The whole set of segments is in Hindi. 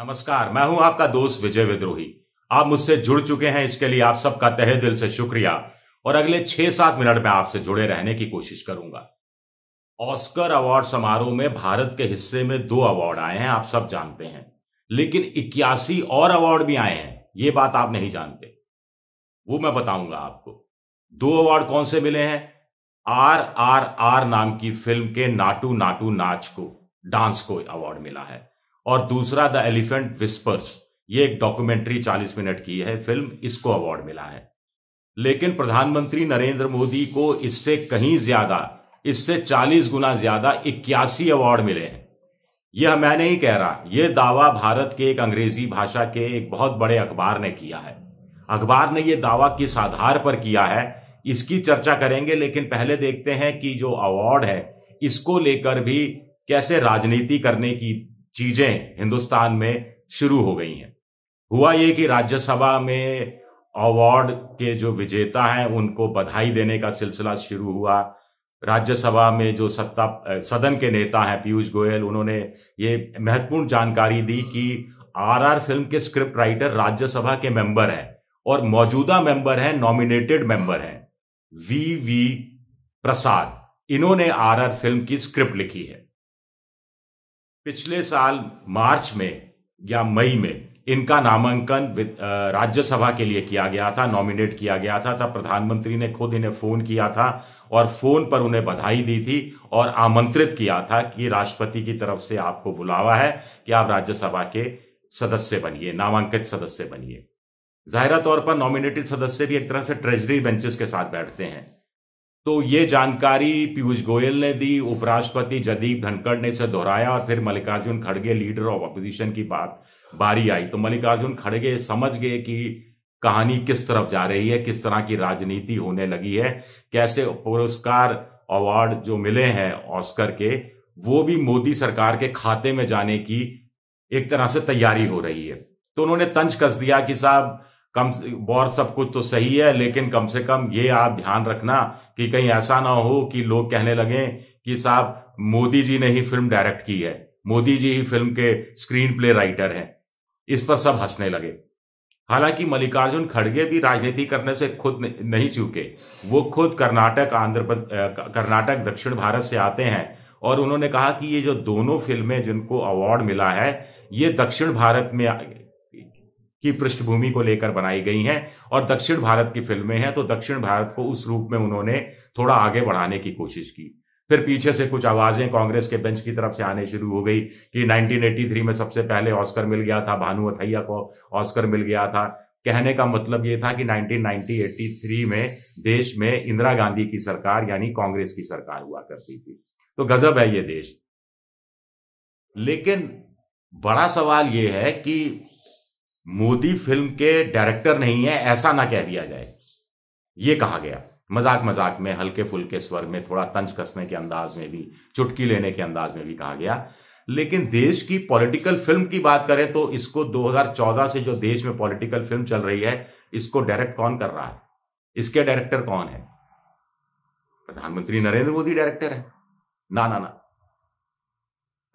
नमस्कार मैं हूं आपका दोस्त विजय विद्रोही आप मुझसे जुड़ चुके हैं इसके लिए आप सबका तहे दिल से शुक्रिया और अगले छह सात मिनट में आपसे जुड़े रहने की कोशिश करूंगा ऑस्कर अवार्ड समारोह में भारत के हिस्से में दो अवार्ड आए हैं आप सब जानते हैं लेकिन इक्यासी और अवार्ड भी आए हैं ये बात आप नहीं जानते वो मैं बताऊंगा आपको दो अवार्ड कौन से मिले हैं आर आर आर नाम की फिल्म के नाटू नाटू नाच को डांस को अवार्ड मिला है और दूसरा द एलिफेंट विस्पर्स ये एक डॉक्यूमेंट्री 40 मिनट की है फिल्म इसको अवार्ड मिला है लेकिन प्रधानमंत्री नरेंद्र मोदी को इससे कहीं ज्यादा इससे 40 गुना ज्यादा इक्यासी अवार्ड मिले हैं यह मैं नहीं कह रहा यह दावा भारत के एक अंग्रेजी भाषा के एक बहुत बड़े अखबार ने किया है अखबार ने यह दावा किस आधार पर किया है इसकी चर्चा करेंगे लेकिन पहले देखते हैं कि जो अवार्ड है इसको लेकर भी कैसे राजनीति करने की चीजें हिंदुस्तान में शुरू हो गई हैं हुआ ये कि राज्यसभा में अवार्ड के जो विजेता हैं उनको बधाई देने का सिलसिला शुरू हुआ राज्यसभा में जो सत्ता सदन के नेता हैं पीयूष गोयल उन्होंने ये महत्वपूर्ण जानकारी दी कि आरआर फिल्म के स्क्रिप्ट राइटर राज्यसभा के मेंबर हैं और मौजूदा मेंबर हैं नॉमिनेटेड मेंबर हैं वी वी प्रसाद इन्होंने आरआर फिल्म की स्क्रिप्ट लिखी है पिछले साल मार्च में या मई में इनका नामांकन राज्यसभा के लिए किया गया था नॉमिनेट किया गया था तब प्रधानमंत्री ने खुद इन्हें फोन किया था और फोन पर उन्हें बधाई दी थी और आमंत्रित किया था कि राष्ट्रपति की तरफ से आपको बुलावा है कि आप राज्यसभा के सदस्य बनिए नामांकित सदस्य बनिए जाहिरा तौर पर नॉमिनेटेड सदस्य भी एक तरह से ट्रेजरी बेंचेस के साथ बैठते हैं तो ये जानकारी पीयूष गोयल ने दी उपराष्ट्रपति जदीप धनखड़ ने इसे दोहराया और फिर मल्लिकार्जुन खड़गे लीडर ऑफ अपोजिशन की बात बारी आई तो मल्लिकार्जुन खड़गे समझ गए कि कहानी किस तरफ जा रही है किस तरह की राजनीति होने लगी है कैसे पुरस्कार अवार्ड जो मिले हैं ऑस्कर के वो भी मोदी सरकार के खाते में जाने की एक तरह से तैयारी हो रही है तो उन्होंने तंज कस दिया कि साहब कम और सब कुछ तो सही है लेकिन कम से कम ये आप ध्यान रखना कि कहीं ऐसा ना हो कि लोग कहने लगे कि साहब मोदी जी ने ही फिल्म डायरेक्ट की है मोदी जी ही फिल्म के स्क्रीन प्ले राइटर हैं इस पर सब हंसने लगे हालांकि मल्लिकार्जुन खड़गे भी राजनीति करने से खुद नहीं चूके वो खुद कर्नाटक आंध्र कर्नाटक दक्षिण भारत से आते हैं और उन्होंने कहा कि ये जो दोनों फिल्में जिनको अवार्ड मिला है ये दक्षिण भारत में की पृष्ठभूमि को लेकर बनाई गई हैं और दक्षिण भारत की फिल्में हैं तो दक्षिण भारत को उस रूप में उन्होंने थोड़ा आगे बढ़ाने की कोशिश की फिर पीछे से कुछ आवाजें कांग्रेस के बेंच की तरफ से आने शुरू हो गई कि 1983 में सबसे पहले ऑस्कर मिल गया था भानु अथैया को ऑस्कर मिल गया था कहने का मतलब ये था कि 1983 में देश में इंदिरा गांधी की सरकार यानी कांग्रेस की सरकार हुआ करती थी तो गजब है ये देश लेकिन बड़ा सवाल यह है कि मोदी फिल्म के डायरेक्टर नहीं है ऐसा ना कह दिया जाए ये कहा गया मजाक मजाक में हल्के फुलके स्वर में थोड़ा तंज कसने के अंदाज में भी चुटकी लेने के अंदाज में भी कहा गया लेकिन देश की पॉलिटिकल फिल्म की बात करें तो इसको 2014 से जो देश में पॉलिटिकल फिल्म चल रही है इसको डायरेक्ट कौन कर रहा है इसके डायरेक्टर कौन है प्रधानमंत्री नरेंद्र मोदी डायरेक्टर है ना ना ना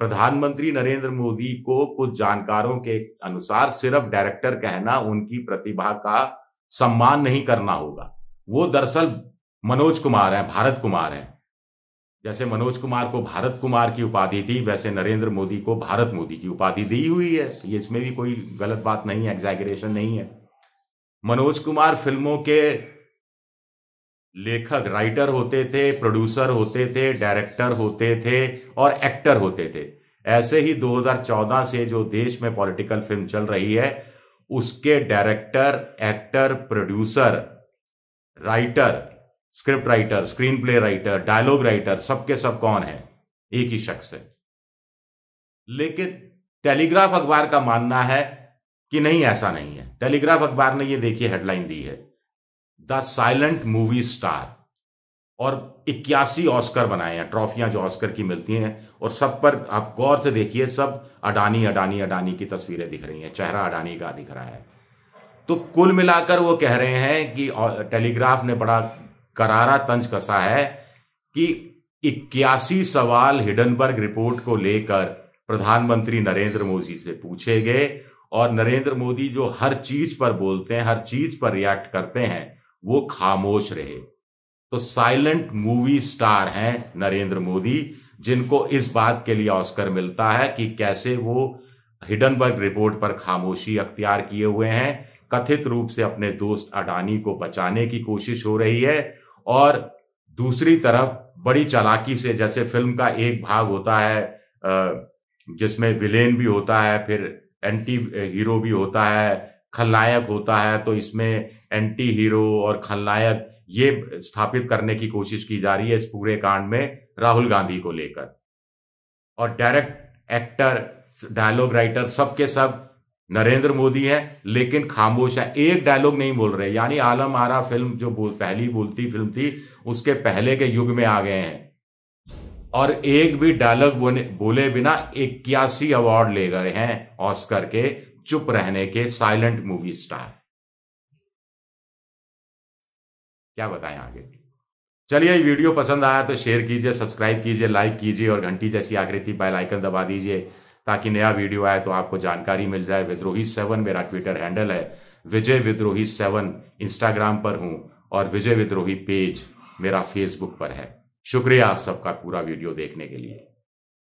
प्रधानमंत्री नरेंद्र मोदी को कुछ जानकारों के अनुसार सिर्फ डायरेक्टर कहना उनकी प्रतिभा का सम्मान नहीं करना होगा वो दरअसल मनोज कुमार है भारत कुमार है जैसे मनोज कुमार को भारत कुमार की उपाधि थी वैसे नरेंद्र मोदी को भारत मोदी की उपाधि दी हुई है ये इसमें भी कोई गलत बात नहीं है एग्जैगरेशन नहीं है मनोज कुमार फिल्मों के लेखक राइटर होते थे प्रोड्यूसर होते थे डायरेक्टर होते थे और एक्टर होते थे ऐसे ही 2014 से जो देश में पॉलिटिकल फिल्म चल रही है उसके director actor producer writer script writer screenplay writer dialogue writer सबके सब कौन है एक ही शख्स है लेकिन टेलीग्राफ अखबार का मानना है कि नहीं ऐसा नहीं है टेलीग्राफ अखबार ने ये देखिए हेडलाइन दी है द साइलेंट मूवी स्टार और इक्यासी ऑस्कर बनाए हैं ट्रॉफियां जो ऑस्कर की मिलती हैं और सब पर आप गौर से देखिए सब अडानी अडानी अडानी की तस्वीरें दिख रही हैं चेहरा अडानी का दिख रहा है तो कुल मिलाकर वो कह रहे हैं कि टेलीग्राफ ने बड़ा करारा तंज कसा है कि इक्यासी सवाल हिडनबर्ग रिपोर्ट को लेकर प्रधानमंत्री नरेंद्र मोदी से पूछे गए और नरेंद्र मोदी जो हर चीज पर बोलते हैं हर चीज पर रिएक्ट करते हैं वो खामोश रहे तो साइलेंट मूवी स्टार हैं नरेंद्र मोदी जिनको इस बात के लिए ऑस्कर मिलता है कि कैसे वो हिडनबर्ग रिपोर्ट पर खामोशी अख्तियार किए हुए हैं कथित रूप से अपने दोस्त अडानी को बचाने की कोशिश हो रही है और दूसरी तरफ बड़ी चालाकी से जैसे फिल्म का एक भाग होता है जिसमें विलेन भी होता है फिर एंटी हीरो भी होता है खलनायक होता है तो इसमें एंटी हीरो और खलनायक ये स्थापित करने की कोशिश की जा रही है इस पूरे कांड में राहुल गांधी को लेकर और डायरेक्ट एक्टर डायलॉग राइटर सबके सब नरेंद्र मोदी है लेकिन खामोश है एक डायलॉग नहीं बोल रहे यानी आलम आरा फिल्म जो बोल, पहली बोलती फिल्म थी उसके पहले के युग में आ गए हैं और एक भी डायलॉग बोले बिना इक्यासी अवार्ड ले गए हैं ऑस्कर के चुप रहने के साइलेंट मूवी स्टार क्या बताएं आगे चलिए वीडियो पसंद आया तो शेयर कीजिए सब्सक्राइब कीजिए लाइक कीजिए और घंटी जैसी आकृति बेल आइकन दबा दीजिए ताकि नया वीडियो आए तो आपको जानकारी मिल जाए विद्रोही सेवन मेरा ट्विटर हैंडल है विजय विद्रोही सेवन इंस्टाग्राम पर हूं और विजय विद्रोही पेज मेरा फेसबुक पर है शुक्रिया आप सबका पूरा वीडियो देखने के लिए